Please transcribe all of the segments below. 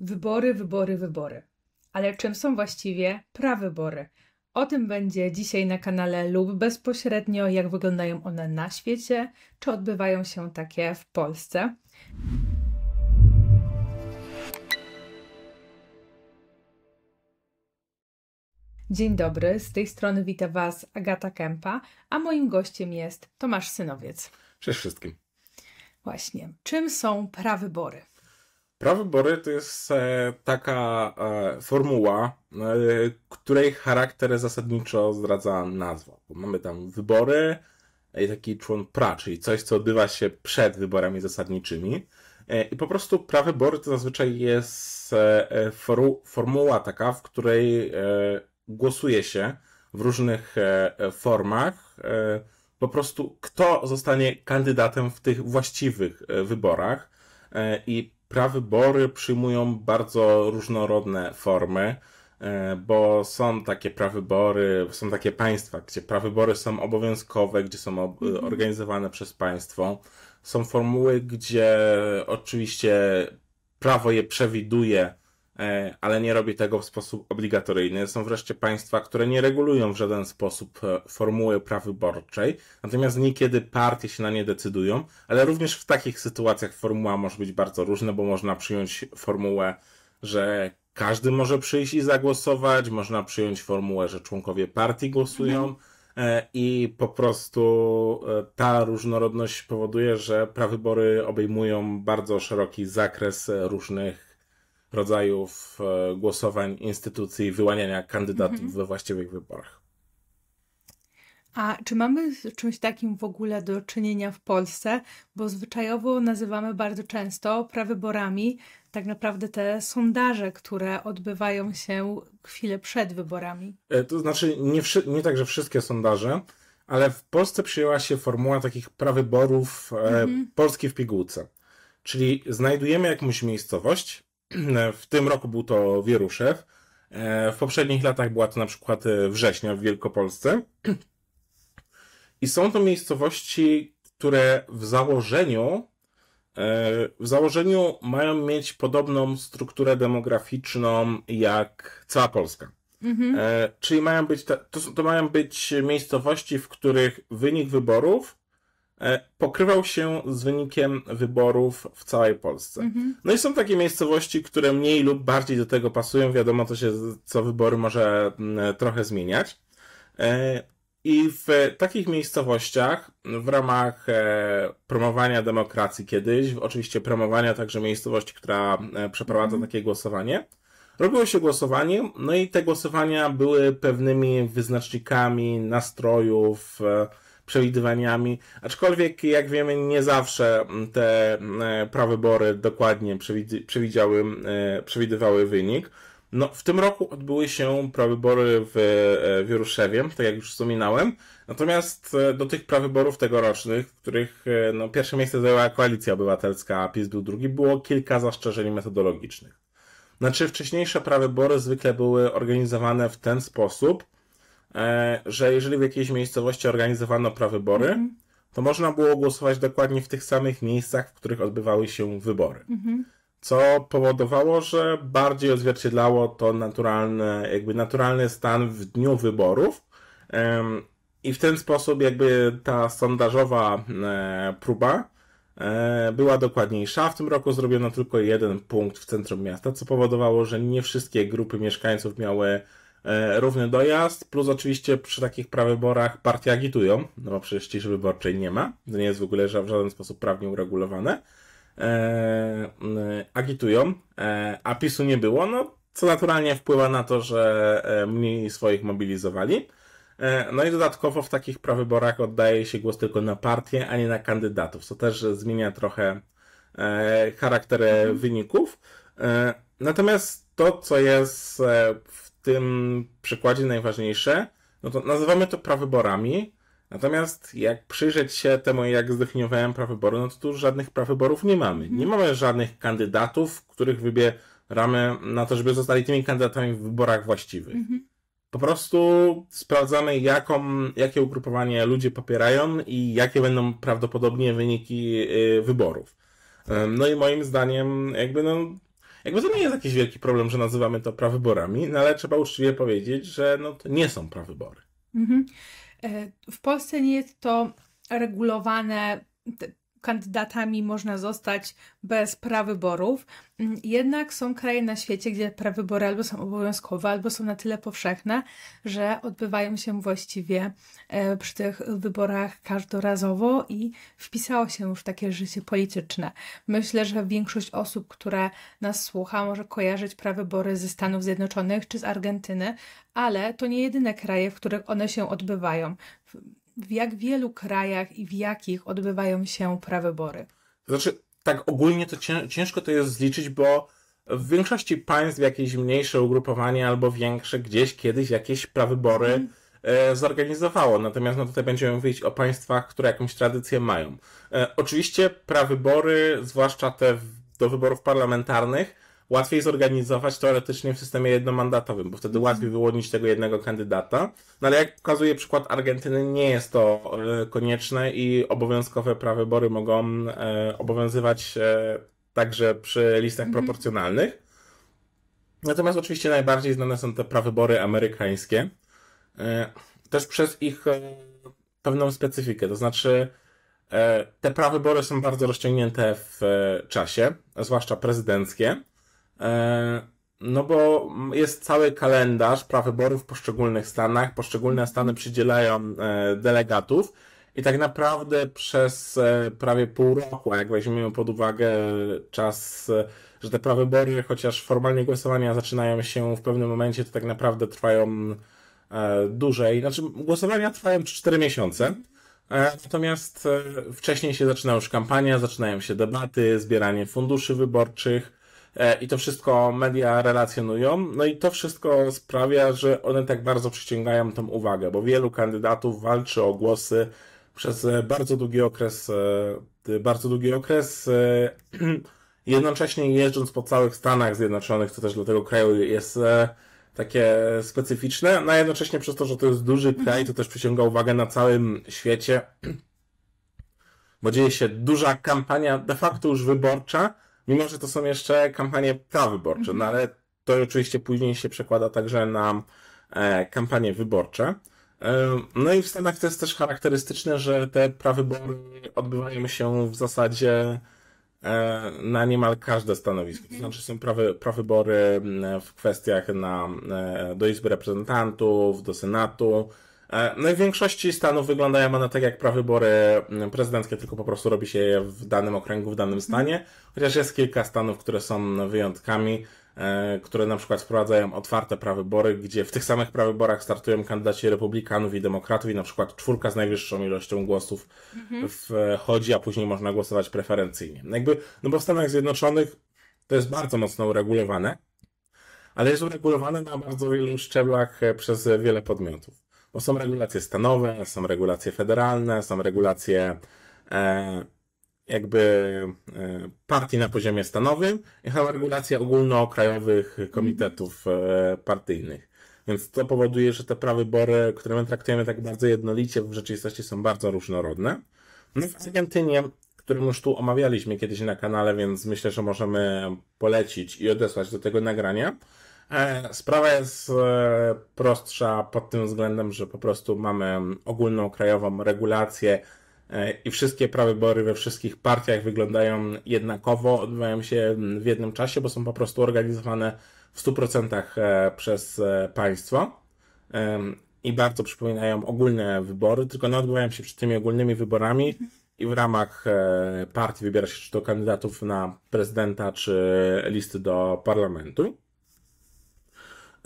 Wybory, wybory, wybory. Ale czym są właściwie prawybory? O tym będzie dzisiaj na kanale lub bezpośrednio, jak wyglądają one na świecie, czy odbywają się takie w Polsce. Dzień dobry, z tej strony witam Was Agata Kępa, a moim gościem jest Tomasz Synowiec. Cześć wszystkim. Właśnie, czym są prawybory? Prawybory to jest e, taka e, formuła, e, której charakter zasadniczo zdradza nazwa. mamy tam wybory i taki człon pra, czyli coś, co odbywa się przed wyborami zasadniczymi. I po prostu prawybory to zazwyczaj jest formuła taka, w której głosuje się w różnych formach po prostu, kto zostanie kandydatem w tych właściwych wyborach. I prawybory przyjmują bardzo różnorodne formy, e, bo są takie prawybory, są takie państwa, gdzie prawybory są obowiązkowe, gdzie są mhm. organizowane przez państwo. Są formuły, gdzie oczywiście prawo je przewiduje, E, ale nie robi tego w sposób obligatoryjny. Są wreszcie państwa, które nie regulują w żaden sposób e, formuły prawyborczej, natomiast niekiedy partie się na nie decydują, ale również w takich sytuacjach formuła może być bardzo różna, bo można przyjąć formułę, że każdy może przyjść i zagłosować, można przyjąć formułę, że członkowie partii głosują. Mhm. E, I po prostu ta różnorodność powoduje, że prawybory obejmują bardzo szeroki zakres różnych rodzajów e, głosowań instytucji wyłaniania kandydatów mhm. we właściwych wyborach. A czy mamy z czymś takim w ogóle do czynienia w Polsce? Bo zwyczajowo nazywamy bardzo często prawyborami tak naprawdę te sondaże, które odbywają się chwilę przed wyborami. E, to znaczy, nie, nie tak, że wszystkie sondaże, ale w Polsce przyjęła się formuła takich prawyborów e, mhm. e, Polski w pigułce. Czyli znajdujemy jakąś miejscowość, w tym roku był to Wieruszew. E, w poprzednich latach była to na przykład e, Września w Wielkopolsce. I są to miejscowości, które w założeniu e, w założeniu mają mieć podobną strukturę demograficzną jak cała Polska. Mhm. Czyli mają być, to, to mają być miejscowości, w których wynik wyborów E, pokrywał się z wynikiem wyborów w całej Polsce. Mhm. No i są takie miejscowości, które mniej lub bardziej do tego pasują. Wiadomo, to się co wybory może mm, e, trochę zmieniać. E, I w takich miejscowościach, w ramach promowania demokracji kiedyś, oczywiście promowania także miejscowości, która przeprowadza mhm. takie głosowanie, robiło się głosowanie, no i te głosowania były pewnymi wyznacznikami nastrojów, przewidywaniami, aczkolwiek jak wiemy nie zawsze te e, prawybory dokładnie przewidziały, e, przewidywały wynik. No, w tym roku odbyły się prawybory w e, Juruszewie, tak jak już wspominałem. Natomiast do tych prawyborów tegorocznych, w których no, pierwsze miejsce zajęła Koalicja Obywatelska, a PiS był drugi, było kilka zastrzeżeń metodologicznych. Znaczy, wcześniejsze prawybory zwykle były organizowane w ten sposób, E, że jeżeli w jakiejś miejscowości organizowano prawybory, mm to można było głosować dokładnie w tych samych miejscach, w których odbywały się wybory. Mhm. Co powodowało, że bardziej odzwierciedlało to naturalne, jakby naturalny stan w dniu wyborów. I w ten sposób jakby ta sondażowa e, próba e, była dokładniejsza. W tym roku zrobiono tylko jeden punkt w centrum miasta, co powodowało, że nie wszystkie grupy mieszkańców miały E, równy dojazd, plus oczywiście przy takich prawyborach partie agitują, no bo przecież ciszy wyborczej nie ma, to nie jest w ogóle w żaden sposób prawnie uregulowane. E, agitują, e, a PiSu nie było, no co naturalnie wpływa na to, że e, mniej swoich mobilizowali. E, no i dodatkowo w takich prawyborach oddaje się głos tylko na partię, a nie na kandydatów, co też zmienia trochę charakter mhm. wyników. Natomiast to, co jest w tym przykładzie najważniejsze, no to nazywamy to prawyborami. Natomiast jak przyjrzeć się temu, jak zdefiniowałem prawybory, no to tu żadnych prawyborów nie mamy. Nie mhm. mamy żadnych kandydatów, których wybieramy na to, żeby zostali tymi kandydatami w wyborach właściwych. Mhm. Po prostu sprawdzamy, jaką, jakie ugrupowanie ludzie popierają i jakie będą prawdopodobnie wyniki y, wyborów. No i moim zdaniem, jakby no, jakby to nie jest jakiś wielki problem, że nazywamy to prawyborami, no ale trzeba uczciwie powiedzieć, że no, to nie są prawybory. Mhm. E, w Polsce nie jest to regulowane kandydatami można zostać bez prawyborów. Mm, jednak są kraje na świecie, gdzie prawybory albo są obowiązkowe, albo są na tyle powszechne, że odbywają się właściwie e, przy tych wyborach każdorazowo i wpisało się już w takie życie polityczne. Myślę, że większość osób, które nas słucha, może kojarzyć prawybory ze Stanów Zjednoczonych czy z Argentyny, ale to nie jedyne kraje, w których one się odbywają w jak wielu krajach i w jakich odbywają się prawybory? Znaczy, tak ogólnie to ciężko to jest zliczyć, bo w większości państw jakieś mniejsze ugrupowanie albo większe gdzieś kiedyś jakieś prawybory mm. zorganizowało. Natomiast no, tutaj będziemy mówić o państwach, które jakąś tradycję mają. E, oczywiście prawybory, zwłaszcza te do wyborów parlamentarnych, łatwiej zorganizować teoretycznie w systemie jednomandatowym, bo wtedy łatwiej wyłonić tego jednego kandydata. No ale jak pokazuje przykład Argentyny, nie jest to e, konieczne i obowiązkowe prawybory mogą e, obowiązywać e, także przy listach mhm. proporcjonalnych. Natomiast oczywiście najbardziej znane są te prawybory amerykańskie. Też przez ich pewną specyfikę, to znaczy te prawybory są bardzo rozciągnięte w czasie, zwłaszcza prezydenckie. E, no bo jest cały kalendarz wyborów w poszczególnych stanach. Poszczególne stany przydzielają e, delegatów. I tak naprawdę przez e, prawie pół roku, jak weźmiemy pod uwagę czas, że te prawybory, chociaż formalnie głosowania zaczynają się w pewnym momencie, to tak naprawdę trwają dłużej. Znaczy, głosowania trwają 4 miesiące. Natomiast wcześniej się zaczyna już kampania, zaczynają się debaty, zbieranie funduszy wyborczych. E, I to wszystko media relacjonują. No i to wszystko sprawia, że one tak bardzo przyciągają tą uwagę, bo wielu kandydatów walczy o głosy przez e, bardzo długi okres, e, bardzo długi okres, jednocześnie jeżdżąc po całych Stanach Zjednoczonych, co też dla tego kraju jest takie specyficzne, no a jednocześnie przez to, że to jest duży kraj, to też przyciąga uwagę na całym świecie, bo dzieje się duża kampania de facto już wyborcza, Mimo, że to są jeszcze kampanie prawyborcze, no ale to oczywiście później się przekłada także na e, kampanie wyborcze. E, no i w Stanach to jest też charakterystyczne, że te prawybory odbywają się w zasadzie e, na niemal każde stanowisko. To znaczy są prawy, prawybory w kwestiach na, do Izby Reprezentantów, do Senatu, E, no i w większości stanów wyglądają one tak jak prawybory mm, prezydenckie, tylko po prostu robi się je w danym okręgu, w danym mhm. stanie. Chociaż jest kilka stanów, które są wyjątkami, e, które na przykład wprowadzają otwarte prawybory, gdzie w tych samych prawyborach startują kandydaci republikanów i demokratów i na przykład czwórka z najwyższą ilością głosów mhm. wchodzi, e, a później można głosować preferencyjnie. No jakby, no bo w Stanach Zjednoczonych to jest bardzo mocno uregulowane, ale jest uregulowane na bardzo wielu szczeblach przez wiele podmiotów. Bo są regulacje stanowe, są regulacje federalne, są regulacje e, jakby e, partii na poziomie stanowym i są regulacje ogólnokrajowych komitetów e, partyjnych. Więc to powoduje, że te prawybory, które my traktujemy tak bardzo jednolicie, w rzeczywistości są bardzo różnorodne. No w Argentynie, którą już tu omawialiśmy kiedyś na kanale, więc myślę, że możemy polecić i odesłać do tego nagrania. E, sprawa jest e, prostsza pod tym względem, że po prostu mamy ogólną krajową regulację e, i wszystkie prawybory we wszystkich partiach wyglądają jednakowo, odbywają się w jednym czasie, bo są po prostu organizowane w 100% przez państwo i bardzo przypominają ogólne wybory, tylko nie odbywają się przed tymi ogólnymi wyborami i w ramach partii wybiera się czy to kandydatów na prezydenta, czy listy do parlamentu.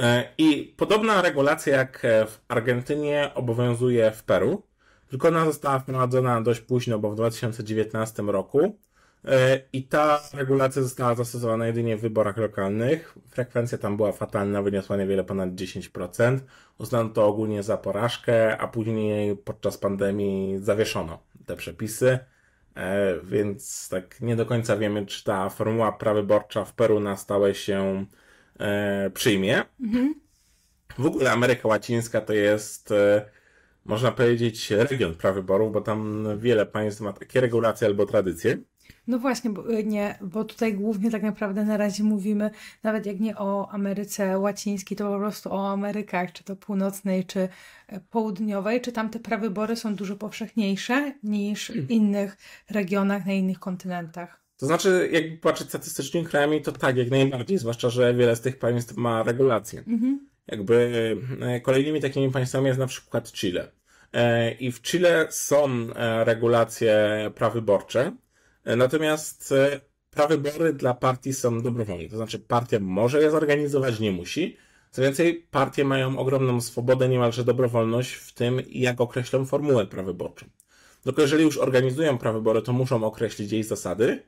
E, I podobna regulacja jak e, w Argentynie obowiązuje w Peru, tylko ona została wprowadzona dość późno, bo w 2019 roku. E, I ta regulacja została zastosowana jedynie w wyborach lokalnych. Frekwencja tam była fatalna, wyniosła niewiele ponad 10%. Uznano to ogólnie za porażkę, a później podczas pandemii zawieszono te przepisy. Więc tak nie do końca wiemy, czy ta formuła prawyborcza w Peru na stałe się e, przyjmie. Mhm. W ogóle Ameryka Łacińska to jest, e, można powiedzieć, region prawyborów, bo tam wiele państw ma takie regulacje albo tradycje. No właśnie, bo, e, nie, bo tutaj głównie tak naprawdę na razie mówimy, nawet jak nie o Ameryce Łacińskiej, to po prostu o Amerykach, czy to północnej, czy e, południowej, czy tamte prawybory są dużo powszechniejsze niż w mm. innych regionach na innych kontynentach. To znaczy, jak patrzeć statystycznie krajami, to tak, jak najbardziej, zwłaszcza, że wiele z tych państw ma regulacje. Mhm. Jakby e, kolejnymi takimi państwami jest na przykład Chile. E, I w Chile są e, regulacje prawyborcze, natomiast prawybory dla partii są dobrowolne. To znaczy, partia może je zorganizować, nie musi. Co więcej, partie mają ogromną swobodę, niemalże dobrowolność w tym, jak określą formułę prawyborczą. Tylko jeżeli już organizują prawybory, to muszą określić jej zasady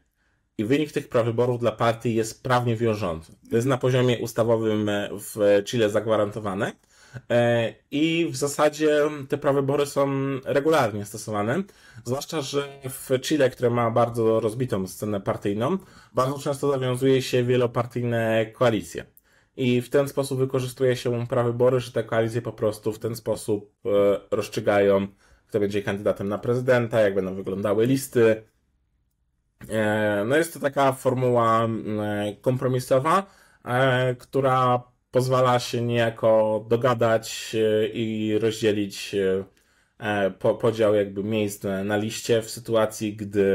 i wynik tych prawyborów dla partii jest prawnie wiążący. To jest na poziomie ustawowym e, w Chile zagwarantowane. E, I w zasadzie te prawybory są regularnie stosowane, zwłaszcza, że w Chile, które ma bardzo rozbitą scenę partyjną, bardzo często zawiązuje się wielopartyjne koalicje. I w ten sposób wykorzystuje się prawybory, że te koalicje po prostu w ten sposób e, rozstrzygają, kto będzie kandydatem na prezydenta, jak będą wyglądały listy, E, no jest to taka formuła e, kompromisowa, e, która pozwala się niejako dogadać i rozdzielić podział jakby miejsc na liście w sytuacji, gdy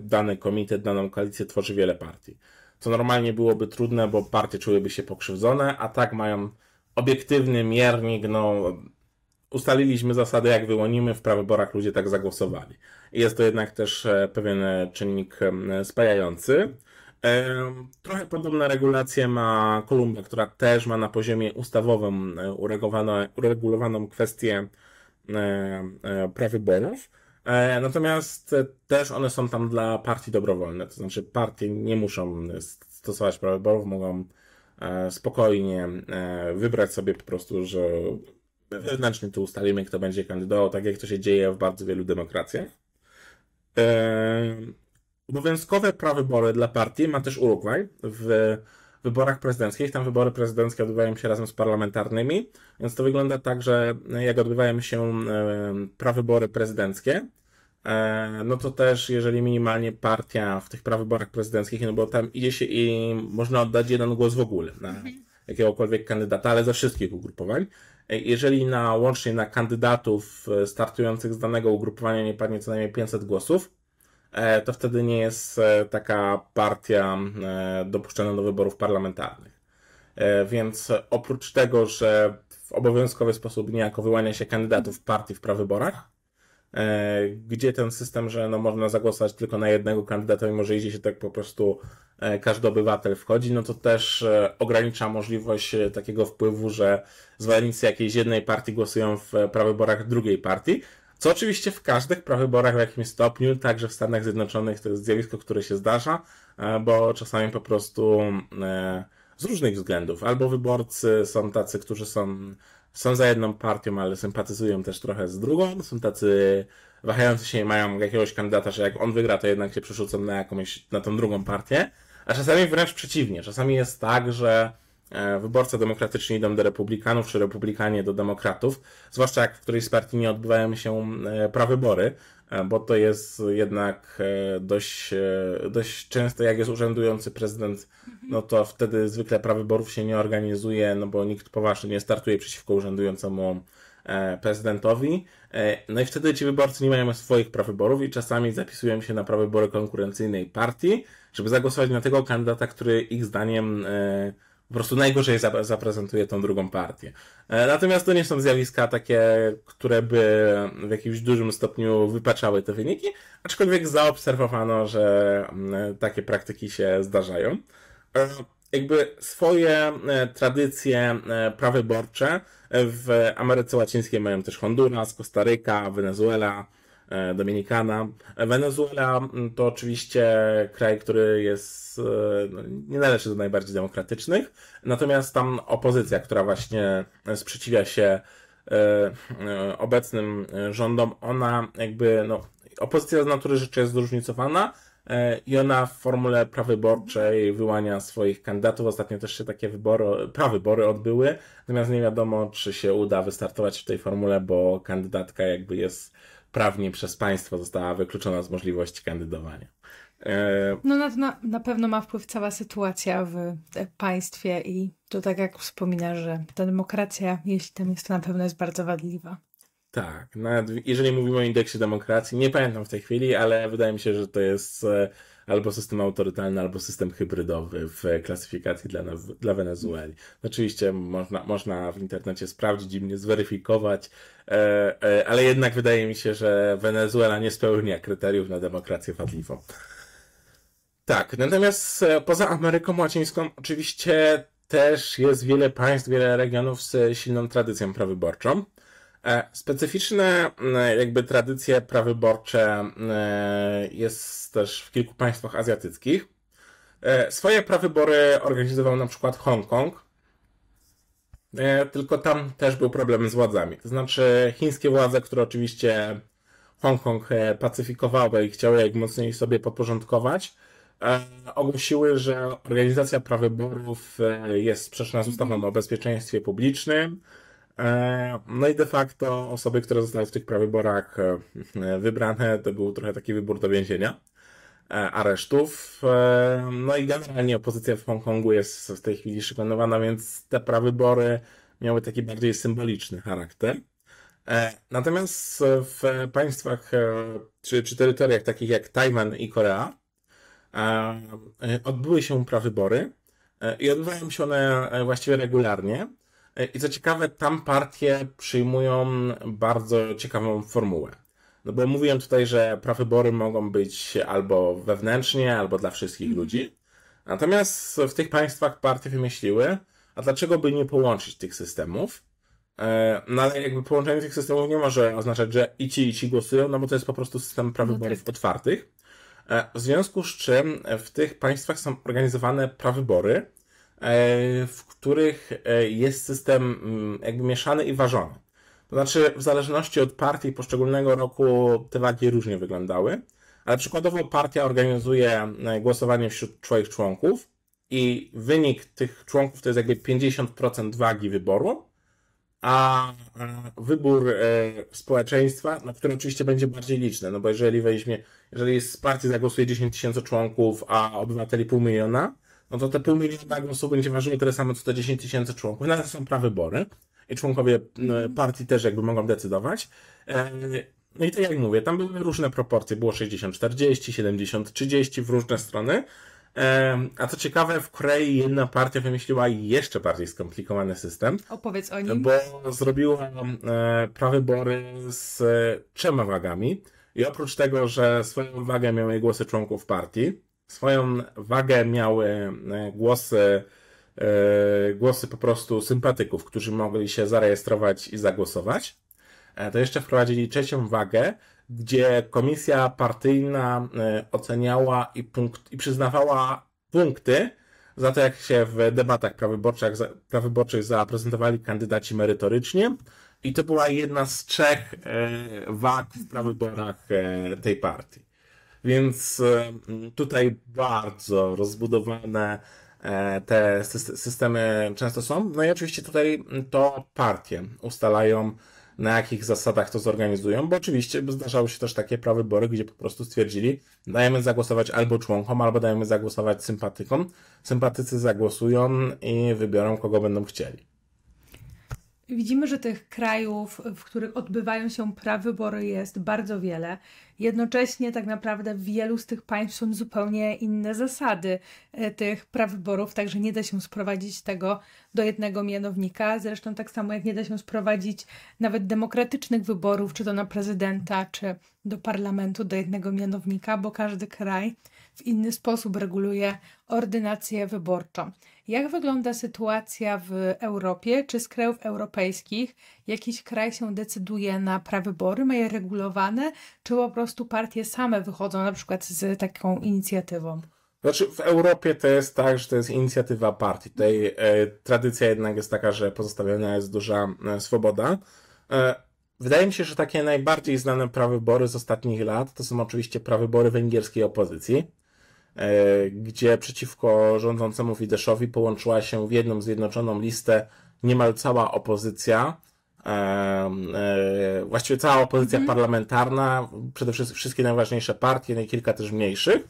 dany komitet, daną koalicję tworzy wiele partii. Co normalnie byłoby trudne, bo partie czułyby się pokrzywdzone, a tak mają obiektywny miernik, no ustaliliśmy zasady, jak wyłonimy, w prawyborach ludzie tak zagłosowali. Jest to jednak też e, pewien e, czynnik spajający. E, trochę podobne regulacje ma Kolumbia, która też ma na poziomie ustawowym uregulowaną kwestię prawyborów. Natomiast też one są tam dla partii dobrowolne, to znaczy partie nie muszą stosować prawyborów, mogą spokojnie wybrać sobie po prostu, że My wewnętrznie tu ustalimy, kto będzie kandydował, tak jak to się dzieje w bardzo wielu demokracjach. obowiązkowe prawybory dla partii ma też Urugwaj w wyborach prezydenckich. Tam wybory prezydenckie odbywają się razem z parlamentarnymi, więc to wygląda tak, że jak odbywają się prawybory prezydenckie, e, no to też jeżeli minimalnie partia w tych prawyborach prezydenckich, no bo tam idzie się i można oddać jeden głos w ogóle na, mhm jakiegokolwiek kandydata, ale ze wszystkich ugrupowań. E, jeżeli na, łącznie na kandydatów e, startujących z danego ugrupowania nie padnie co najmniej 500 głosów, e, to wtedy nie jest taka partia dopuszczona do wyborów parlamentarnych. Więc oprócz tego, że w obowiązkowy sposób niejako wyłania się kandydatów partii w prawyborach, gdzie ten system, że no można zagłosować tylko na jednego kandydata, mimo że idzie się tak po prostu E, każdy obywatel wchodzi, no to też e, ogranicza możliwość e, takiego wpływu, że zwolennicy jakiejś jednej partii głosują w prawyborach drugiej partii, co oczywiście w każdych prawyborach w jakimś stopniu, także w Stanach Zjednoczonych to jest zjawisko, które się zdarza, bo czasami po prostu z różnych względów. Albo wyborcy są tacy, którzy są, są za jedną partią, ale sympatyzują też trochę z drugą, są tacy wahający się i mają jakiegoś kandydata, że jak on wygra, to jednak się przerzucą na jakąś, na tą drugą partię a czasami wręcz przeciwnie. Czasami jest tak, że e, wyborcy demokratyczni idą do republikanów, czy republikanie do demokratów, zwłaszcza jak w którejś z partii nie odbywają się e, prawybory, e, bo to jest jednak dość, dość często, jak jest urzędujący prezydent, mhm. no to wtedy zwykle prawyborów się nie organizuje, no bo nikt poważnie nie startuje przeciwko urzędującemu prezydentowi. No i wtedy ci wyborcy nie mają swoich prawyborów i czasami zapisują się na prawybory konkurencyjnej partii, żeby zagłosować na tego kandydata, który ich zdaniem e, po prostu najgorzej zaprezentuje tą drugą partię. E, natomiast to nie są zjawiska takie, które by w jakimś dużym stopniu wypaczały te wyniki, aczkolwiek zaobserwowano, że takie praktyki się zdarzają. E, jakby swoje tradycje prawyborcze w Ameryce Łacińskiej mają też Honduras, Kostaryka, Wenezuela, E, Dominikana. E, Wenezuela mm, to oczywiście kraj, który jest, e, no, nie należy do najbardziej demokratycznych, natomiast tam opozycja, która właśnie sprzeciwia się obecnym rządom, ona jakby, no, opozycja z natury rzeczy jest zróżnicowana, i ona w formule prawyborczej wyłania swoich kandydatów. Ostatnio też się takie wybory, prawybory odbyły, natomiast nie wiadomo, czy się uda wystartować w tej formule, bo kandydatka jakby jest prawnie przez państwo została wykluczona z możliwości kandydowania. E, no na to na, na, pewno ma wpływ cała sytuacja w e, państwie i to tak jak wspomina, że ta demokracja, jeśli tam jest, to na pewno jest bardzo wadliwa. Tak, nawet jeżeli mówimy o indeksie demokracji, nie pamiętam w tej chwili, ale wydaje mi się, że to jest e, albo system autorytarny, albo system hybrydowy w klasyfikacji dla, dla Wenezueli. Oczywiście można, można w internecie sprawdzić i mnie zweryfikować, e, e, ale jednak wydaje mi się, że Wenezuela nie spełnia kryteriów na demokrację wadliwą. Tak, natomiast e, poza Ameryką Łacińską oczywiście też jest wiele państw, wiele regionów z silną tradycją prawyborczą. E, specyficzne e, jakby tradycje prawyborcze e, jest też w kilku państwach azjatyckich. Swoje prawybory organizował na przykład Hongkong, tylko tam też był problem z władzami. To znaczy chińskie władze, które oczywiście Hongkong pacyfikowały i chciały jak mocniej sobie podporządkować, ogłosiły, że organizacja prawyborów jest sprzeczna z ustawą o bezpieczeństwie publicznym, E, no i de facto osoby, które zostały w tych prawyborach e, e, wybrane, to był trochę taki wybór do więzienia, aresztów. No i generalnie opozycja w Hongkongu jest w tej chwili szykanowana, więc te prawybory miały taki bardziej symboliczny charakter. Natomiast w państwach czy, czy terytoriach takich jak Tajwan i Korea odbyły się prawybory i odbywają się one właściwie regularnie. E, I co ciekawe, tam partie przyjmują bardzo ciekawą formułę. No bo mówiłem tutaj, że prawybory mogą być albo wewnętrznie, albo dla wszystkich mhm. ludzi. Natomiast w tych państwach partie wymyśliły, a dlaczego by nie połączyć tych systemów? E, no ale jakby połączenie tych systemów nie może oznaczać, że i ci, i ci głosują, no bo to jest po prostu system prawyborów no tak. otwartych. E, w związku z czym w tych państwach są organizowane prawybory, E, w których e, jest system mm, jakby mieszany i ważony. To znaczy, w zależności od partii poszczególnego roku te wagi różnie wyglądały, ale przykładowo partia organizuje e, głosowanie wśród swoich członków i wynik tych członków to jest jakby 50% wagi wyboru, a wybór społeczeństwa, na który oczywiście będzie bardziej liczny, no bo jeżeli weźmie, jeżeli z partii zagłosuje 10 tysięcy członków, a obywateli pół miliona, no to te pół miliona głosów będzie ważyły tyle samo, co te 10 tysięcy członków. Nawet są prawybory i członkowie mhm. partii też jakby mogą decydować. E, no i to tak jak mówię, tam były różne proporcje, było 60-40, 70-30 w różne strony. E, a co ciekawe, w Korei jedna partia wymyśliła jeszcze bardziej skomplikowany system. Opowiedz o nim. Bo zrobiła e, prawybory z trzema wagami. I oprócz tego, że swoją wagę miały głosy członków partii, Swoją wagę miały e, głosy, e, głosy po prostu sympatyków, którzy mogli się zarejestrować i zagłosować. E, to jeszcze wprowadzili trzecią wagę, gdzie komisja partyjna oceniała i, punkt, i przyznawała punkty za to, jak się w debatach prawyborczych, prawyborczych zaprezentowali kandydaci merytorycznie. I to była jedna z trzech wag w prawyborach tej partii. Więc e, tutaj bardzo rozbudowane e, te systemy często są. No i oczywiście tutaj to partie ustalają, na jakich zasadach to zorganizują, bo oczywiście zdarzały się też takie prawybory, gdzie po prostu stwierdzili, dajemy zagłosować albo członkom, albo dajemy zagłosować sympatykom. Sympatycy zagłosują i wybiorą, kogo będą chcieli. Widzimy, że tych krajów, w których odbywają się prawybory, jest bardzo wiele. Jednocześnie, tak naprawdę, w wielu z tych państw są zupełnie inne zasady e, tych prawyborów, także nie da się sprowadzić tego do jednego mianownika. Zresztą, tak samo jak nie da się sprowadzić nawet demokratycznych wyborów, czy to na prezydenta, czy do parlamentu, do jednego mianownika, bo każdy kraj w inny sposób reguluje ordynację wyborczą. Jak wygląda sytuacja w Europie? Czy z krajów europejskich jakiś kraj się decyduje na prawybory, ma je regulowane, czy po prostu partie same wychodzą na przykład z taką inicjatywą? Znaczy, w Europie to jest tak, że to jest inicjatywa partii. Tutaj e, tradycja jednak jest taka, że pozostawiona jest duża e, swoboda. E, wydaje mi się, że takie najbardziej znane prawybory z ostatnich lat to są oczywiście prawybory węgierskiej opozycji. E, gdzie przeciwko rządzącemu Fideszowi połączyła się w jedną zjednoczoną listę niemal cała opozycja, e, e, właściwie cała opozycja mhm. parlamentarna, przede wszystkim wszystkie najważniejsze partie, no i kilka też mniejszych.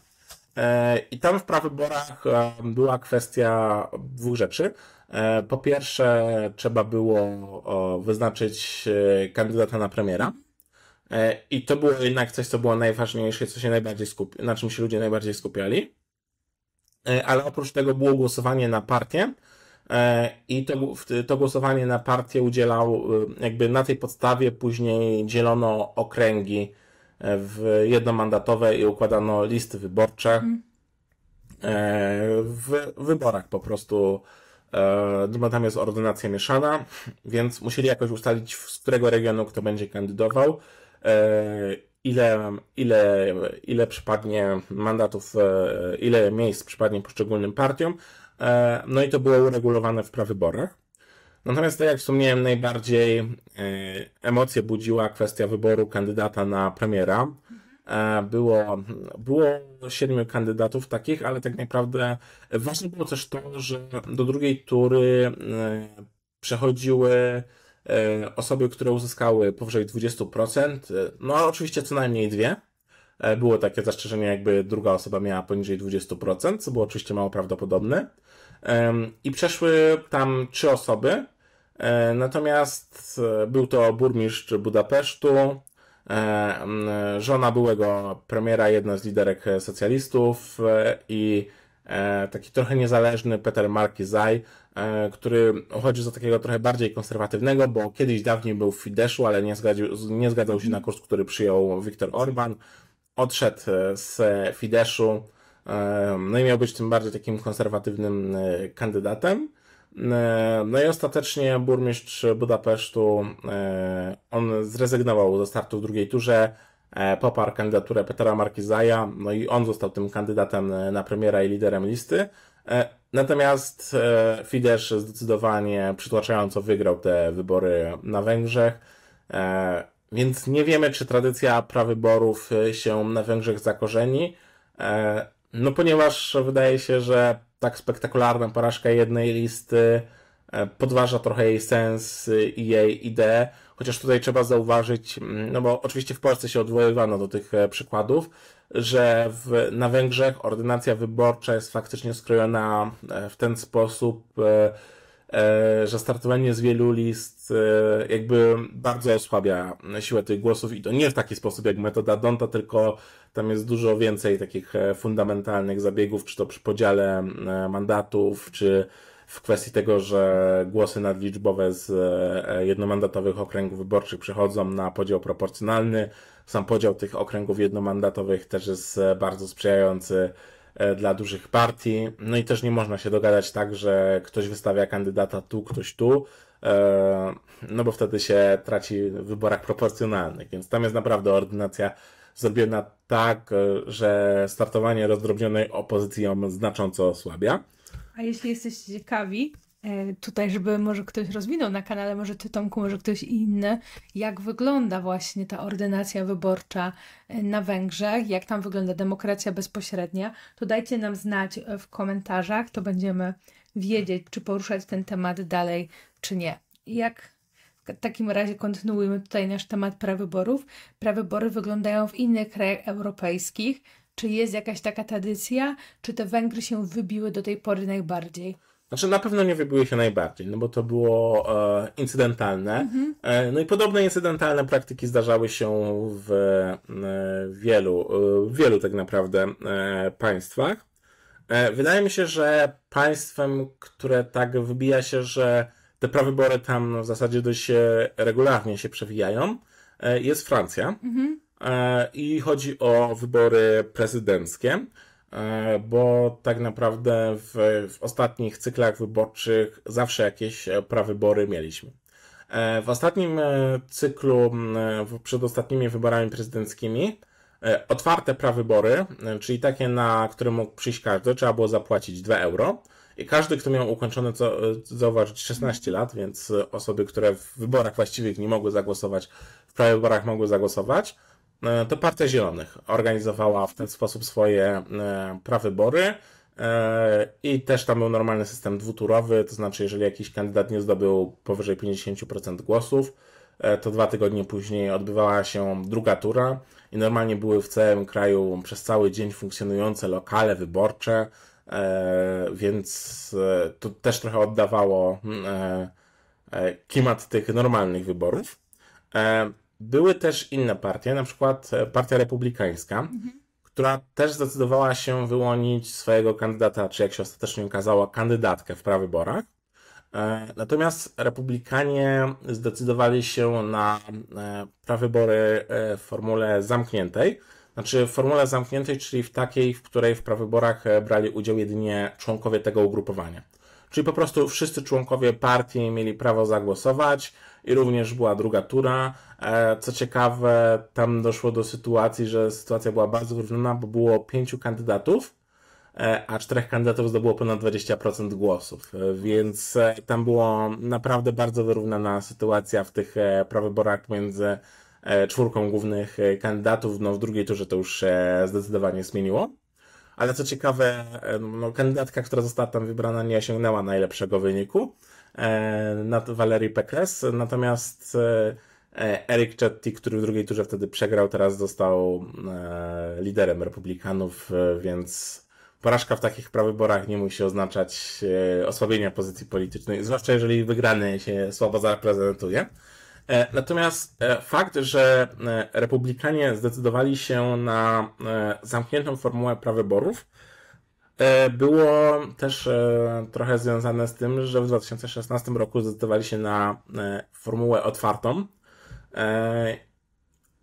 I tam w prawyborach była kwestia dwóch rzeczy. Po pierwsze, trzeba było wyznaczyć kandydata na premiera. E, I to było jednak coś, co było najważniejsze, co się najbardziej skupi- na czym się ludzie najbardziej skupiali. E, ale oprócz tego było głosowanie na partię e, i to, to głosowanie na partię udzielał, jakby na tej podstawie później dzielono okręgi w jednomandatowe i układano listy wyborcze mhm. w wyborach po prostu. No tam jest ordynacja mieszana, więc musieli jakoś ustalić, z którego regionu kto będzie kandydował. E, ile, ile, ile przypadnie mandatów, e, ile miejsc przypadnie poszczególnym partiom. E, no i to było uregulowane w prawyborach. Natomiast, tak jak wspomniałem, najbardziej emocje budziła kwestia wyboru kandydata na premiera. Było, było siedmiu kandydatów takich, ale tak naprawdę ważne było też to, że do drugiej tury przechodziły E, osoby, które uzyskały powyżej 20%, e, no oczywiście co najmniej dwie. E, było takie zastrzeżenie, jakby druga osoba miała poniżej 20%, co było oczywiście mało prawdopodobne. I przeszły tam trzy osoby. Natomiast był to burmistrz Budapesztu, żona byłego premiera, jedna z liderek socjalistów i taki trochę niezależny Peter Markizaj, E, który uchodzi za takiego trochę bardziej konserwatywnego, bo kiedyś dawniej był w Fideszu, ale nie, nie zgadzał się na kurs, który przyjął Viktor Orban. Odszedł e, z Fideszu, e, no i miał być tym bardziej takim konserwatywnym kandydatem. No i ostatecznie burmistrz Budapesztu, on zrezygnował ze startu w drugiej turze, poparł kandydaturę Petera Markizaja, no i on został tym kandydatem na premiera i liderem listy. E, natomiast e, Fidesz zdecydowanie przytłaczająco wygrał te wybory na Węgrzech, e, więc nie wiemy, czy tradycja prawyborów się na Węgrzech zakorzeni, no ponieważ wydaje się, że tak spektakularna porażka jednej listy podważa trochę jej sens i jej ideę, chociaż tutaj trzeba zauważyć, mm, no bo oczywiście w Polsce się odwoływano do tych przykładów, że w, na Węgrzech ordynacja wyborcza jest faktycznie skrojona e, w ten sposób, e, e, że startowanie z wielu list jakby bardzo osłabia siłę tych głosów i to nie w taki sposób jak metoda Donta, tylko tam jest dużo więcej takich fundamentalnych zabiegów, czy to przy podziale mandatów, czy w kwestii tego, że głosy nadliczbowe z jednomandatowych okręgów wyborczych przechodzą na podział proporcjonalny, sam podział tych okręgów jednomandatowych też jest e, bardzo sprzyjający e, dla dużych partii. No i też nie można się dogadać tak, że ktoś wystawia kandydata tu, ktoś tu, e, no bo wtedy się traci w wyborach proporcjonalnych. Więc tam jest naprawdę ordynacja zrobiona tak, że startowanie rozdrobnionej opozycji ją znacząco osłabia. A jeśli jesteście ciekawi, E, tutaj, żeby może ktoś rozwinął na kanale, może ty Tomku, może ktoś inny, jak wygląda właśnie ta ordynacja wyborcza e, na Węgrzech, jak tam wygląda demokracja bezpośrednia, to dajcie nam znać e, w komentarzach, to będziemy wiedzieć, czy poruszać ten temat dalej, czy nie. Jak w takim razie kontynuujemy tutaj nasz temat prawyborów. Prawybory wyglądają w innych krajach europejskich. Czy jest jakaś taka tradycja? Czy te Węgry się wybiły do tej pory najbardziej? Znaczy na pewno nie wybiły się najbardziej, no bo to było e, incydentalne. Mhm. E, no i podobne incydentalne praktyki zdarzały się w e, wielu, e, wielu tak naprawdę e, państwach. E, wydaje mi się, że państwem, które tak wybija się, że te prawybory tam no, w zasadzie dość regularnie się przewijają, jest Francja. Mhm. I chodzi o wybory prezydenckie. E, bo tak naprawdę w, w, ostatnich cyklach wyborczych zawsze jakieś e, prawybory mieliśmy. E, w ostatnim cyklu, przed ostatnimi wyborami prezydenckimi, otwarte prawybory, czyli takie, na które mógł przyjść każdy, trzeba było zapłacić 2 euro. I każdy, kto miał ukończone, co, zauważyć, 16 lat, więc osoby, które w wyborach właściwych nie mogły zagłosować, w prawyborach mogły zagłosować, E, to Partia Zielonych organizowała w ten sposób swoje e, prawybory. E, I też tam był normalny system dwuturowy, to znaczy, jeżeli jakiś kandydat nie zdobył powyżej 50% głosów, to dwa tygodnie później odbywała się druga tura i normalnie były w całym kraju przez cały dzień funkcjonujące lokale wyborcze, więc to też trochę oddawało klimat tych normalnych wyborów. Były też inne partie, na przykład e, Partia Republikańska, mhm. która też zdecydowała się wyłonić swojego kandydata, czy jak się ostatecznie okazało, kandydatkę w prawyborach. E, natomiast Republikanie zdecydowali się na e, prawybory w formule zamkniętej, znaczy w formule zamkniętej, czyli w takiej, w której w prawyborach brali udział jedynie członkowie tego ugrupowania. Czyli po prostu wszyscy członkowie partii mieli prawo zagłosować i również była druga tura. E, co ciekawe, tam doszło do sytuacji, że sytuacja była bardzo wyrównana, bo było pięciu kandydatów, e, a czterech kandydatów zdobyło ponad 20% głosów, e, więc tam była naprawdę bardzo wyrównana sytuacja w tych prawyborach między czwórką głównych kandydatów. No w drugiej turze to już zdecydowanie zmieniło ale co ciekawe, no, kandydatka, która została tam wybrana, nie osiągnęła najlepszego wyniku, e, Valerie Pekles, natomiast e, e Eric Chetty, który w drugiej turze wtedy przegrał, teraz został e, liderem Republikanów, e, więc porażka w takich prawyborach nie musi oznaczać e, osłabienia pozycji politycznej, zwłaszcza jeżeli wygrany się słabo zaprezentuje. E, natomiast e, fakt, że e, republikanie zdecydowali się na zamkniętą formułę prawyborów, było też trochę związane z tym, że w 2016 roku zdecydowali się na formułę otwartą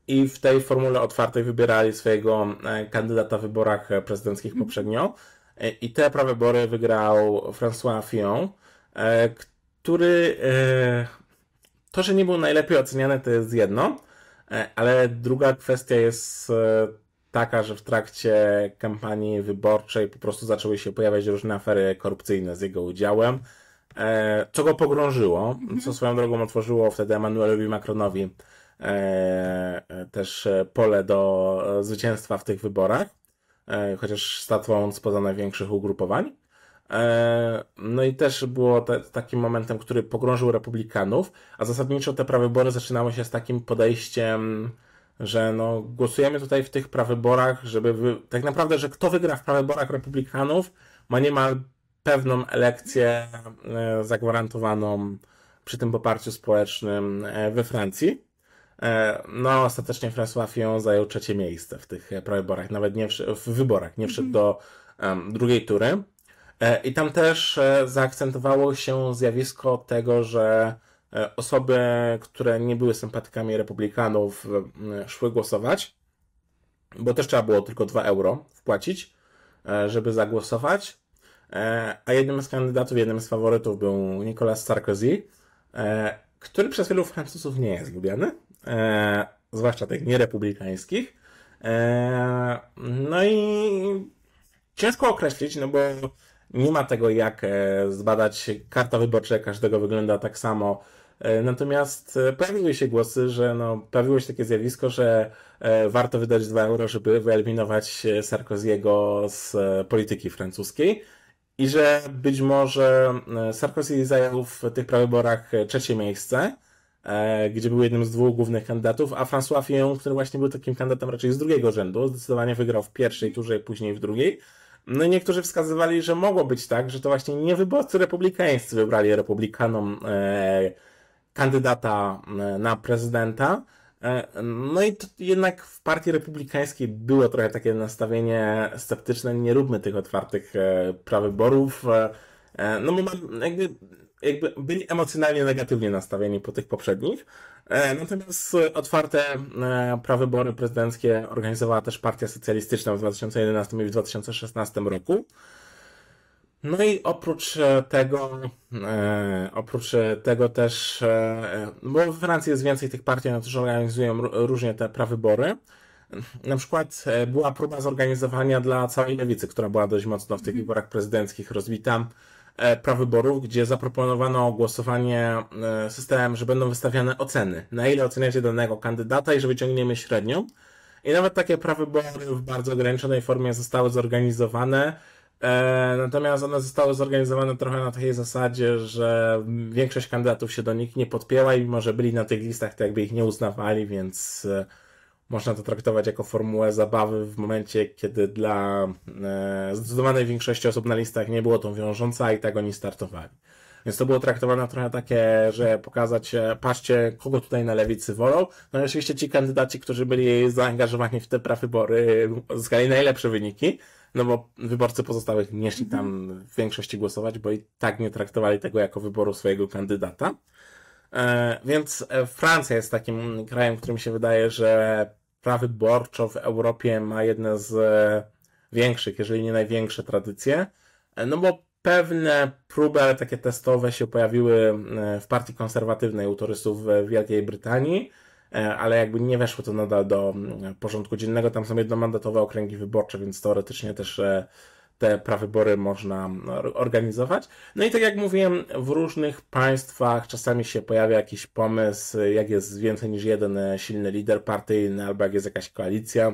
i w tej formule otwartej wybierali swojego kandydata w wyborach prezydenckich mhm. poprzednio. I te prawybory wygrał François Fillon, który to, że nie był najlepiej oceniany, to jest jedno, e, ale druga kwestia jest e, taka, że w trakcie kampanii wyborczej po prostu zaczęły się pojawiać różne afery korupcyjne z jego udziałem, e, co go pogrążyło, mhm. co swoją drogą otworzyło wtedy Emmanuelowi Macronowi też pole do zwycięstwa w tych wyborach, chociaż statła on spoza największych ugrupowań. E, no i też było te, takim momentem, który pogrążył republikanów, a zasadniczo te prawybory zaczynały się z takim podejściem, że no, głosujemy tutaj w tych prawyborach, żeby wy... tak naprawdę, że kto wygra w prawyborach republikanów, ma niemal pewną elekcję e, zagwarantowaną przy tym poparciu społecznym e, we Francji. No, ostatecznie François Fillon zajął trzecie miejsce w tych prawyborach, nawet nie w, w wyborach, nie wszedł mhm. do um, drugiej tury. E, I tam też e, zaakcentowało się zjawisko tego, że e, osoby, które nie były sympatykami republikanów, szły głosować, bo też trzeba było tylko 2 euro wpłacić, żeby zagłosować. A jednym z kandydatów, jednym z faworytów był Nicolas Sarkozy, który przez wielu Francuzów nie jest lubiany, zwłaszcza tych nierepublikańskich. No i ciężko określić, no bo nie ma tego, jak e, zbadać. Karta wyborcza każdego wygląda tak samo. E, natomiast e, pojawiły się głosy, że no, pojawiło się takie zjawisko, że warto wydać 2 euro, żeby wyeliminować Sarkoziego z polityki francuskiej i że być może Sarkozy zajął w tych prawyborach trzecie miejsce, gdzie był jednym z dwóch głównych kandydatów, a François Fillon, który właśnie był takim kandydatem raczej z drugiego rzędu, zdecydowanie wygrał w pierwszej turze, później w drugiej. No i niektórzy wskazywali, że mogło być tak, że to właśnie nie wyborcy republikańscy wybrali republikanom e, kandydata e, na prezydenta. E, no i to jednak w partii republikańskiej było trochę takie nastawienie sceptyczne, nie róbmy tych otwartych e, prawyborów. E, e no bo mam, jakby jakby byli emocjonalnie negatywnie nastawieni po tych poprzednich. E, natomiast otwarte e, prawybory prezydenckie organizowała też Partia Socjalistyczna w 2011 i w 2016 roku. No i oprócz e, tego, oprócz tego też, bo we Francji jest więcej tych partii, one też organizują różnie te prawybory. Na przykład była próba zorganizowania dla całej lewicy, która była dość mocno w tych mhm. wyborach prezydenckich rozbita E, prawyborów, gdzie zaproponowano głosowanie e, systemem, że będą wystawiane oceny. Na ile oceniacie danego kandydata i że wyciągniemy średnią. I nawet takie prawybory w bardzo ograniczonej formie zostały zorganizowane. E, natomiast one zostały zorganizowane trochę na takiej zasadzie, że większość kandydatów się do nich nie podpięła i mimo, że byli na tych listach, to jakby ich nie uznawali, więc można to traktować jako formułę zabawy w momencie, kiedy dla e, zdecydowanej większości osób na listach nie było to wiążąca i tak oni startowali. Więc to było traktowane trochę takie, że pokazać, e, patrzcie, kogo tutaj na lewicy wolą. No i oczywiście ci kandydaci, którzy byli zaangażowani w te prawybory, uzyskali najlepsze wyniki, no bo wyborcy pozostałych nie szli tam w większości głosować, bo i tak nie traktowali tego jako wyboru swojego kandydata. E, więc e, Francja jest takim krajem, którym się wydaje, że prawo wyborcze w Europie ma jedne z e, większych, jeżeli nie największe tradycje. No bo pewne próby, ale takie testowe się pojawiły w partii konserwatywnej u turystów w Wielkiej Brytanii, ale jakby nie weszło to nadal do mm, porządku dziennego. Tam są jednomandatowe okręgi wyborcze, więc teoretycznie też te prawybory można organizować. No i tak jak mówiłem, w różnych państwach czasami się pojawia jakiś pomysł, jak jest więcej niż jeden silny lider partyjny, albo jak jest jakaś koalicja,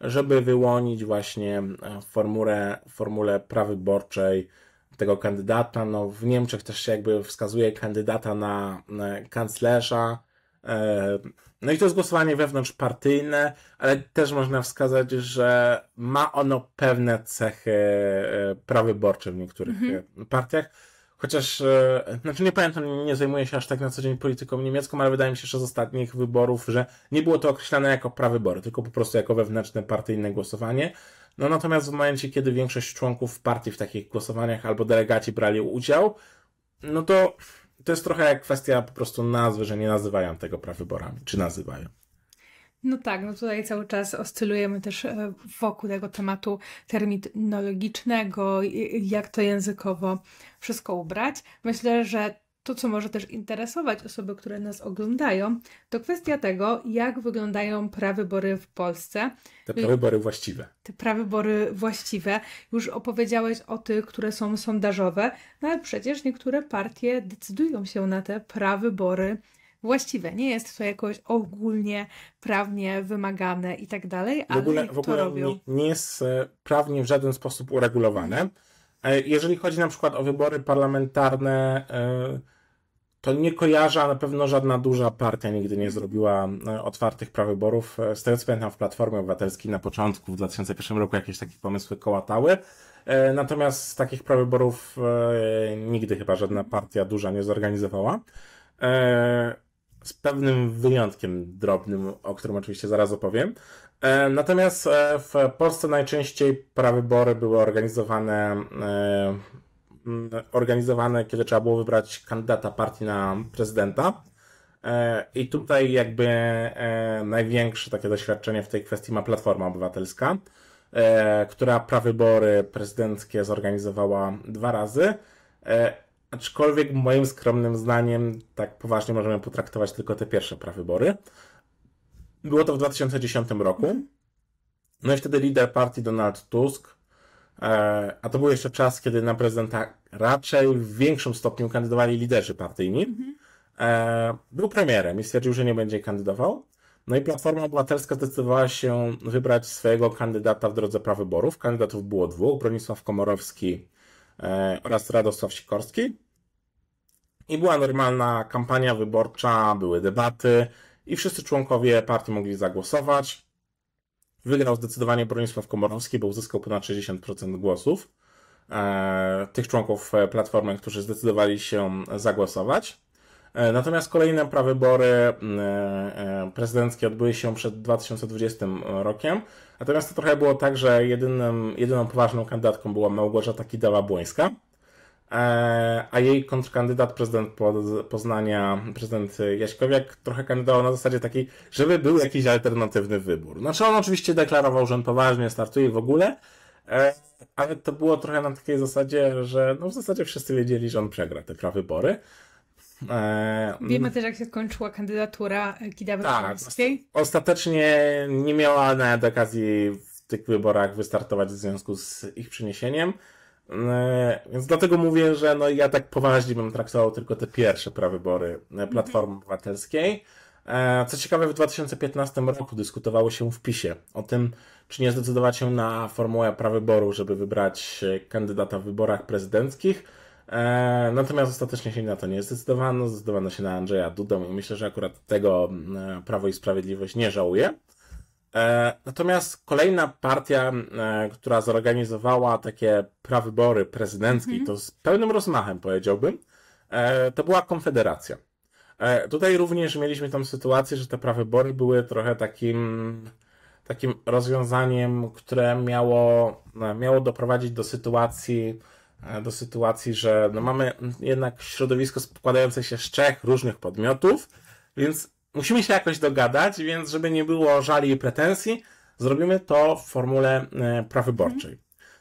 żeby wyłonić właśnie e, formule, formule prawyborczej tego kandydata. No, w Niemczech też się jakby wskazuje kandydata na kanclerza. E, no i to jest głosowanie wewnątrzpartyjne, ale też można wskazać, że ma ono pewne cechy e, prawyborcze w niektórych mhm. E, partiach. Chociaż, e, znaczy nie pamiętam, nie zajmuję się aż tak na co dzień polityką niemiecką, ale wydaje mi się, że z ostatnich wyborów, że nie było to określane jako prawybory, tylko po prostu jako wewnętrzne partyjne głosowanie. No natomiast w momencie, kiedy większość członków partii w takich głosowaniach albo delegaci brali udział, no to to jest trochę jak kwestia po prostu nazwy, że nie nazywają tego prawyborami, czy nazywają. No tak, no tutaj cały czas oscylujemy też e, wokół tego tematu terminologicznego, jak to językowo wszystko ubrać. Myślę, że to, co może też interesować osoby, które nas oglądają, to kwestia tego, jak wyglądają prawybory w Polsce. Te prawybory właściwe. Te prawybory właściwe. Już opowiedziałeś o tych, które są sondażowe, no ale przecież niektóre partie decydują się na te prawybory właściwe. Nie jest to jakoś ogólnie prawnie wymagane i tak dalej, ale w ogóle, w ogóle robią. Nie, nie jest e, prawnie w żaden sposób uregulowane. E, jeżeli chodzi na przykład o wybory parlamentarne, e, to nie kojarzę, a na pewno żadna duża partia nigdy nie zrobiła e, otwartych prawyborów. E, z tego co pamiętam w Platformie Obywatelskiej na początku, w 2001 roku jakieś takie pomysły kołatały. E, natomiast z takich prawyborów nigdy chyba żadna partia duża nie zorganizowała. Z pewnym wyjątkiem drobnym, o którym oczywiście zaraz opowiem. Natomiast w Polsce najczęściej prawybory były organizowane Mm, organizowane, kiedy trzeba było wybrać kandydata partii na prezydenta. E, I tutaj jakby e, największe takie doświadczenie w tej kwestii ma Platforma Obywatelska, e, która prawybory prezydenckie zorganizowała dwa razy. Aczkolwiek moim skromnym zdaniem tak poważnie możemy potraktować tylko te pierwsze prawybory. Było to w 2010 roku. No i wtedy lider partii Donald Tusk E, a to był jeszcze czas, kiedy na prezydenta raczej w większym stopniu kandydowali liderzy partyjni. Mhm. E, był premierem i stwierdził, że nie będzie kandydował. No i Platforma Obywatelska zdecydowała się wybrać swojego kandydata w drodze prawyborów. Kandydatów było dwóch, Bronisław Komorowski e, oraz Radosław Sikorski. I była normalna kampania wyborcza, były debaty i wszyscy członkowie partii mogli zagłosować. Wygrał zdecydowanie Bronisław Komorowski, bo uzyskał ponad 60% głosów e, tych członków e, Platformy, którzy zdecydowali się zagłosować. E, natomiast kolejne prawybory prezydenckie odbyły się przed 2020 rokiem. Natomiast to trochę było tak, że jedynym, jedyną poważną kandydatką była Małgorzata Kidawa-Błońska. E, a jej kontrkandydat, prezydent Poznania, prezydent Jaśkowiak, trochę kandydował na zasadzie takiej, żeby był jakiś alternatywny wybór. Znaczy on oczywiście deklarował, że on poważnie startuje w ogóle, e, ale to było trochę na takiej zasadzie, że no w zasadzie wszyscy wiedzieli, że on przegra te prawybory. E, Wiemy też, jak się skończyła kandydatura Kidawy tak, Ostatecznie nie miała nawet okazji w tych wyborach wystartować w związku z ich przeniesieniem. E, więc dlatego mówię, że no ja tak poważnie bym traktował tylko te pierwsze prawybory e, mhm. Platformy Obywatelskiej. E, co ciekawe, w 2015 roku dyskutowało się w PiSie o tym, czy nie zdecydować się na formułę prawyboru, żeby wybrać kandydata w wyborach prezydenckich. Natomiast ostatecznie się na to nie zdecydowano. Zdecydowano się na Andrzeja Dudę i myślę, że akurat tego mm, Prawo i Sprawiedliwość nie żałuje. E, natomiast kolejna partia, e, która zorganizowała takie prawybory prezydenckie, mm -hmm. to z pełnym rozmachem powiedziałbym, e, to była Konfederacja. Tutaj również mieliśmy tą sytuację, że te prawybory były trochę takim, takim rozwiązaniem, które miało, miało doprowadzić do sytuacji, do sytuacji, że no mamy jednak środowisko składające się z trzech różnych podmiotów, więc musimy się jakoś dogadać, więc żeby nie było żali i pretensji, zrobimy to w formule e, prawyborczej.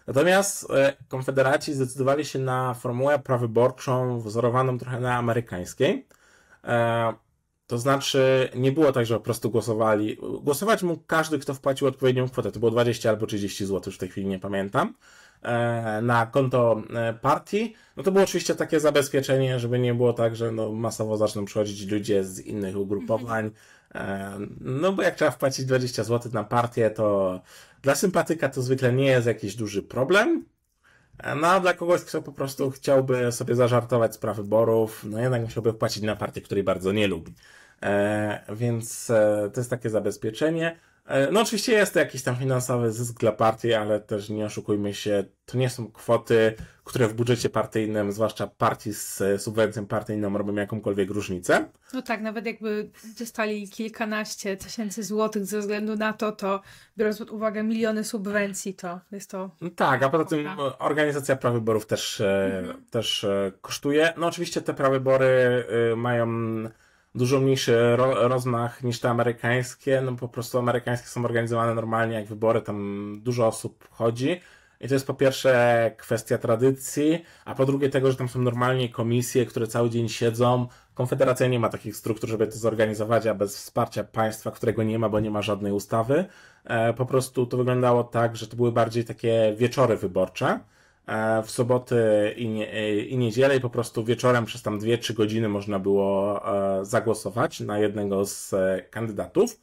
Natomiast e, konfederaci zdecydowali się na formułę prawyborczą wzorowaną trochę na amerykańskiej. E, to znaczy, nie było tak, że po prostu głosowali. Głosować mógł każdy, kto wpłacił odpowiednią kwotę. To było 20 albo 30 zł, już w tej chwili nie pamiętam. E, na konto e, partii, no to było oczywiście takie zabezpieczenie, żeby nie było tak, że no masowo zaczną przychodzić ludzie z innych ugrupowań. E, no bo jak trzeba wpłacić 20 zł na partię, to dla sympatyka to zwykle nie jest jakiś duży problem. No a dla kogoś, kto po prostu chciałby sobie zażartować praw wyborów, no jednak musiałby wpłacić na partię, której bardzo nie lubi. więc to jest takie zabezpieczenie. E, no oczywiście jest to jakiś tam finansowy zysk dla partii, ale też nie oszukujmy się, to nie są kwoty, które w budżecie partyjnym, zwłaszcza partii z subwencją partyjną, robią jakąkolwiek różnicę. No tak, nawet jakby dostali kilkanaście tysięcy złotych ze względu na to, to biorąc pod uwagę miliony subwencji, to jest to... No tak, a poza tym organizacja prawyborów też, e, mhm. też e, kosztuje. No oczywiście te prawybory mają dużo mniejszy ro rozmach niż te amerykańskie. No po prostu amerykańskie są organizowane normalnie jak wybory, tam dużo osób chodzi. I to jest po pierwsze kwestia tradycji, a po drugie tego, że tam są normalnie komisje, które cały dzień siedzą. Konfederacja nie ma takich struktur, żeby to zorganizować, a bez wsparcia państwa, którego nie ma, bo nie ma żadnej ustawy. E, po prostu to wyglądało tak, że to były bardziej takie wieczory wyborcze. E, w soboty i, nie, e, i niedzielę i po prostu wieczorem przez tam 2-3 godziny można było e, zagłosować na jednego z kandydatów.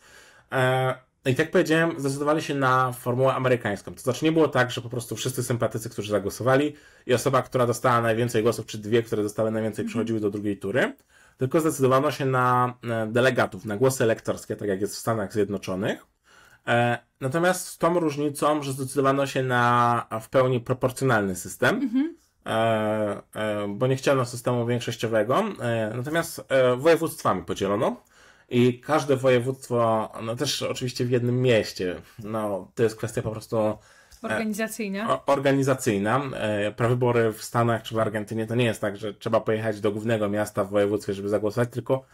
No I tak powiedziałem, zdecydowali się na formułę amerykańską. To znaczy nie było tak, że po prostu wszyscy sympatycy, którzy zagłosowali i osoba, która dostała najwięcej głosów, czy dwie, które dostały najwięcej, mhm. przychodziły do drugiej tury, tylko zdecydowano się na delegatów, na głosy elektorskie, tak jak jest w Stanach Zjednoczonych. E, natomiast z tą różnicą, że zdecydowano się na w pełni proporcjonalny system, mhm. E, e, bo nie chciano systemu większościowego. Natomiast województwami podzielono i każde województwo, no też oczywiście w jednym mieście, no to jest kwestia po prostu Organizacyjna. Organizacyjna. Prawybory w Stanach czy w Argentynie to nie jest tak, że trzeba pojechać do głównego miasta w województwie, żeby zagłosować, tylko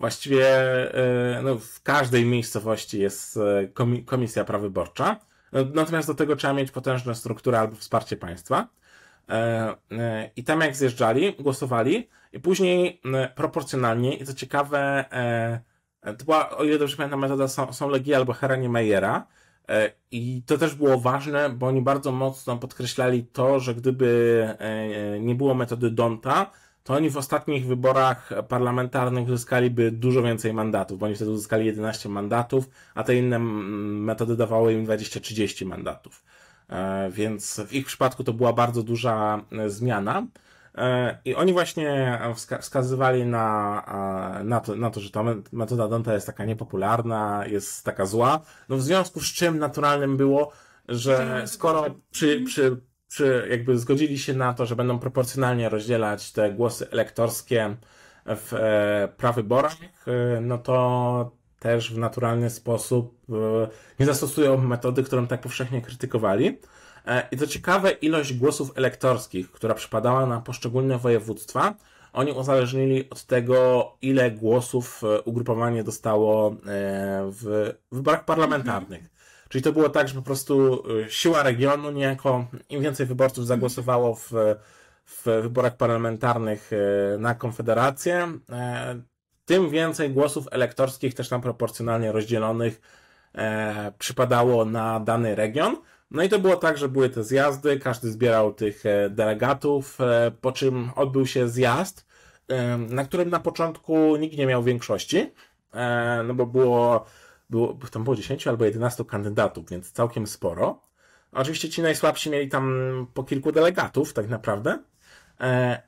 Właściwie e, no, w każdej miejscowości jest e, komisja prawyborcza, no, natomiast do tego trzeba mieć potężną strukturę albo wsparcie państwa. E, I tam jak zjeżdżali, głosowali i później proporcjonalnie, i co ciekawe, to była, o ile dobrze pamiętam, metoda są Legii albo Heranie Meyera, i to też było ważne, bo oni bardzo mocno podkreślali to, że gdyby nie było metody Donta, to oni w ostatnich wyborach parlamentarnych uzyskaliby dużo więcej mandatów, bo oni wtedy uzyskali 11 mandatów, a te inne mm, metody dawały im 20-30 mandatów. E, więc w ich przypadku to była bardzo duża e, zmiana. E, I oni właśnie wskazywali na, na, to, na to, że ta metoda Donta jest taka niepopularna, jest taka zła. No w związku z czym naturalnym było, że skoro przy, przy przy, jakby zgodzili się na to, że będą proporcjonalnie rozdzielać te głosy elektorskie w e, prawyborach, e, no to też w naturalny sposób e, nie zastosują metody, którą tak powszechnie krytykowali. E, I to ciekawe, ilość głosów elektorskich, która przypadała na poszczególne województwa, oni uzależnili od tego, ile głosów e, ugrupowanie dostało e, w wyborach parlamentarnych. Czyli to było tak, że po prostu y, siła regionu niejako, im więcej wyborców zagłosowało w, w wyborach parlamentarnych y, na Konfederację, y, tym więcej głosów elektorskich, też tam proporcjonalnie rozdzielonych, przypadało na dany region. No i to było tak, że były te zjazdy, każdy zbierał tych e, delegatów, e, po czym odbył się zjazd, e, na którym na początku nikt nie miał większości, no bo było było, tam było 10 albo 11 kandydatów, więc całkiem sporo. Oczywiście ci najsłabsi mieli tam po kilku delegatów, tak naprawdę, e,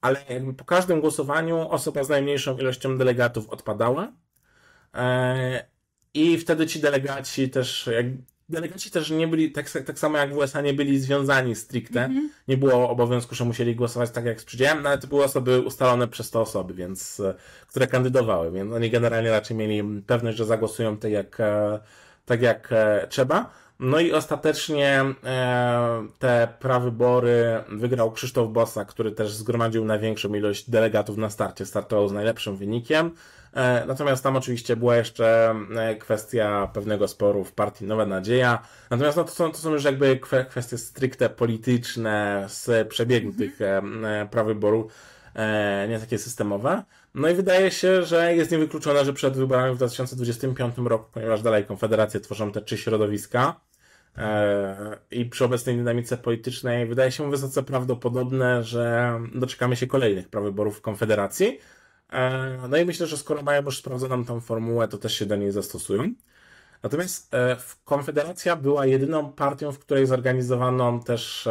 ale jakby po każdym głosowaniu osoba z najmniejszą ilością delegatów odpadała. E, I wtedy ci delegaci też, delegaci też nie byli, tak, tak, samo jak w USA, nie byli związani stricte. Mm -hmm. Nie było obowiązku, że musieli głosować tak jak z przydziałem, no, ale to były osoby ustalone przez te osoby, więc, e, które kandydowały, więc oni generalnie raczej mieli pewność, że zagłosują tak jak, e, tak jak e, trzeba. No i ostatecznie e, te prawybory wygrał Krzysztof Bosak, który też zgromadził największą ilość delegatów na starcie. Startował z najlepszym wynikiem. E, natomiast tam oczywiście była jeszcze e, kwestia pewnego sporu w partii Nowa Nadzieja. Natomiast no, to, są, to są już jakby kwestie stricte polityczne z przebiegu mm -hmm. tych prawyborów nie takie systemowe. No i wydaje się, że jest niewykluczone, że przed wyborami w 2025 roku, ponieważ dalej konfederacje tworzą te trzy środowiska, E, i przy obecnej dynamice politycznej wydaje się wysoce prawdopodobne, że doczekamy się kolejnych prawyborów Konfederacji. E, no i myślę, że skoro mają już sprawdzoną tą formułę, to też się do niej zastosują. Natomiast e, Konfederacja była jedyną partią, w której zorganizowano też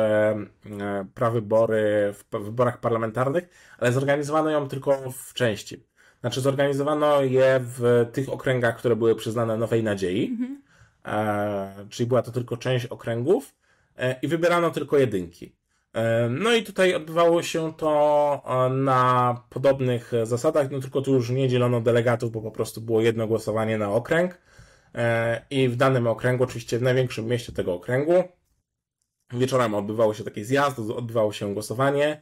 prawybory w wyborach parlamentarnych, ale zorganizowano ją tylko w części. Znaczy zorganizowano je w tych okręgach, które były przyznane Nowej Nadziei. Mhm E, czyli była to tylko część okręgów e, i wybierano tylko jedynki. E, no i tutaj odbywało się to na podobnych zasadach, no tylko tu już nie dzielono delegatów, bo po prostu było jedno głosowanie na okręg i w danym okręgu, oczywiście w największym mieście tego okręgu, wieczorem odbywało się taki zjazd, odbywało się głosowanie,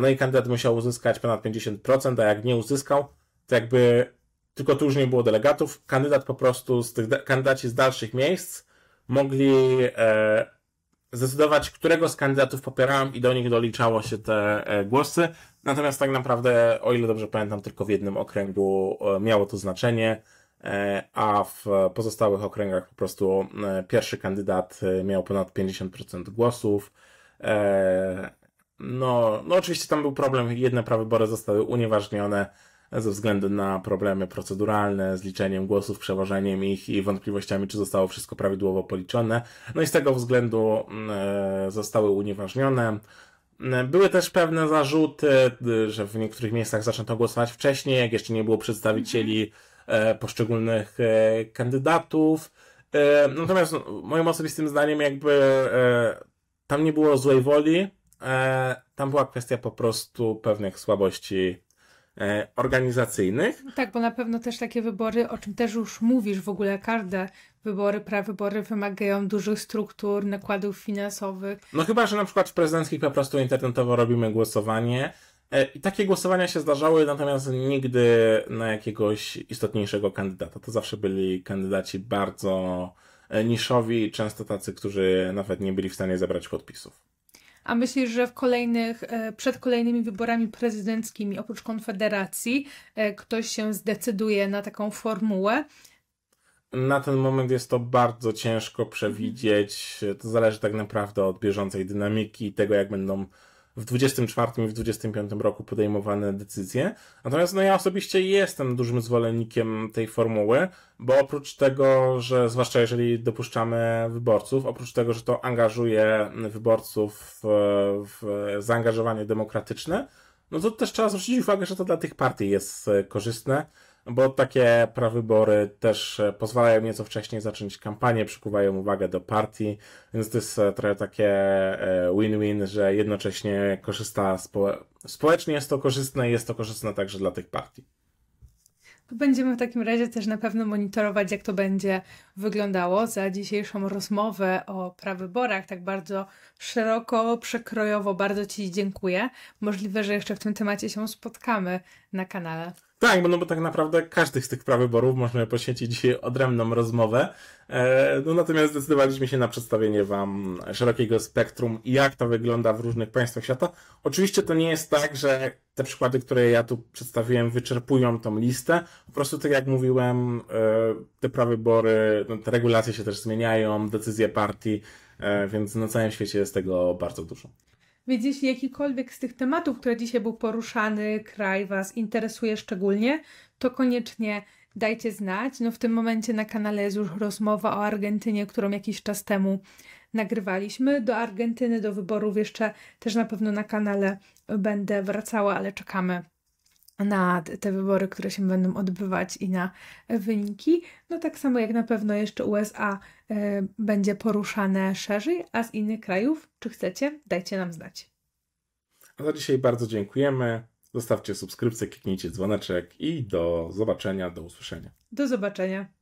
no i kandydat musiał uzyskać ponad 50%, a jak nie uzyskał, to jakby tylko tu już nie było delegatów. Kandydat po prostu, z tych, kandydaci z dalszych miejsc mogli e, zdecydować, którego z kandydatów popierałem i do nich doliczało się te e, głosy. Natomiast tak naprawdę, o ile dobrze pamiętam, tylko w jednym okręgu e, miało to znaczenie, e, a w pozostałych okręgach po prostu e, pierwszy kandydat e, miał ponad 50% głosów. No, no oczywiście tam był problem, jedne prawybory zostały unieważnione, ze względu na problemy proceduralne z liczeniem głosów, przeważeniem ich i wątpliwościami, czy zostało wszystko prawidłowo policzone. No i z tego względu mm, e, zostały unieważnione. Mm, były też pewne zarzuty, y, że w niektórych miejscach zaczęto głosować wcześniej, jak jeszcze nie było przedstawicieli e, poszczególnych e, kandydatów. Natomiast no, moim osobistym zdaniem jakby tam nie było złej woli, tam była kwestia po prostu pewnych słabości E, organizacyjnych. Tak, bo na pewno też takie wybory, o czym też już mówisz, w ogóle każde wybory, prawybory wymagają dużych struktur, nakładów finansowych. No chyba, że na przykład w prezydenckich po prostu internetowo robimy głosowanie, e, i takie głosowania się zdarzały, natomiast nigdy na jakiegoś istotniejszego kandydata. To zawsze byli kandydaci bardzo e, niszowi, często tacy, którzy nawet nie byli w stanie zebrać podpisów. A myślisz, że w kolejnych, e, przed kolejnymi wyborami prezydenckimi, oprócz Konfederacji, e, ktoś się zdecyduje na taką formułę? Na ten moment jest to bardzo ciężko przewidzieć. Mhm. To zależy tak naprawdę od bieżącej dynamiki, tego jak będą w 24 i w 25 roku podejmowane decyzje. Natomiast no ja osobiście jestem dużym zwolennikiem tej formuły, bo oprócz tego, że zwłaszcza jeżeli dopuszczamy wyborców, oprócz tego, że to angażuje wyborców w zaangażowanie demokratyczne, no to też trzeba zwrócić uwagę, że to dla tych partii jest korzystne bo takie prawybory też e, pozwalają nieco wcześniej zacząć kampanię, przykuwają uwagę do partii, więc to jest e, trochę takie e, win-win, że jednocześnie korzysta spo... społecznie jest to korzystne i jest to korzystne także dla tych partii. Będziemy w takim razie też na pewno monitorować, jak to będzie wyglądało. Za dzisiejszą rozmowę o prawyborach, tak bardzo szeroko, przekrojowo, bardzo Ci dziękuję. Możliwe, że jeszcze w tym temacie się spotkamy na kanale. Tak, no bo tak naprawdę każdy z tych prawyborów możemy poświęcić odrębną rozmowę. E, no natomiast zdecydowaliśmy się na przedstawienie Wam szerokiego spektrum, jak to wygląda w różnych państwach świata. Oczywiście to nie jest tak, że te przykłady, które ja tu przedstawiłem, wyczerpują tą listę. Po prostu, tak jak mówiłem, e, te prawybory, no, te regulacje się też zmieniają, decyzje partii, e, więc na całym świecie jest tego bardzo dużo. Więc jeśli jakikolwiek z tych tematów, które dzisiaj był poruszany, kraj Was interesuje szczególnie, to koniecznie dajcie znać. No w tym momencie na kanale jest już rozmowa o Argentynie, którą jakiś czas temu nagrywaliśmy. Do Argentyny, do wyborów jeszcze też na pewno na kanale będę wracała, ale czekamy na te wybory, które się będą odbywać i na e, wyniki. No tak samo jak na pewno jeszcze USA e, będzie poruszane szerzej, a z innych krajów, czy chcecie, dajcie nam znać. A za dzisiaj bardzo dziękujemy. Zostawcie subskrypcję, kliknijcie dzwoneczek i do zobaczenia, do usłyszenia. Do zobaczenia.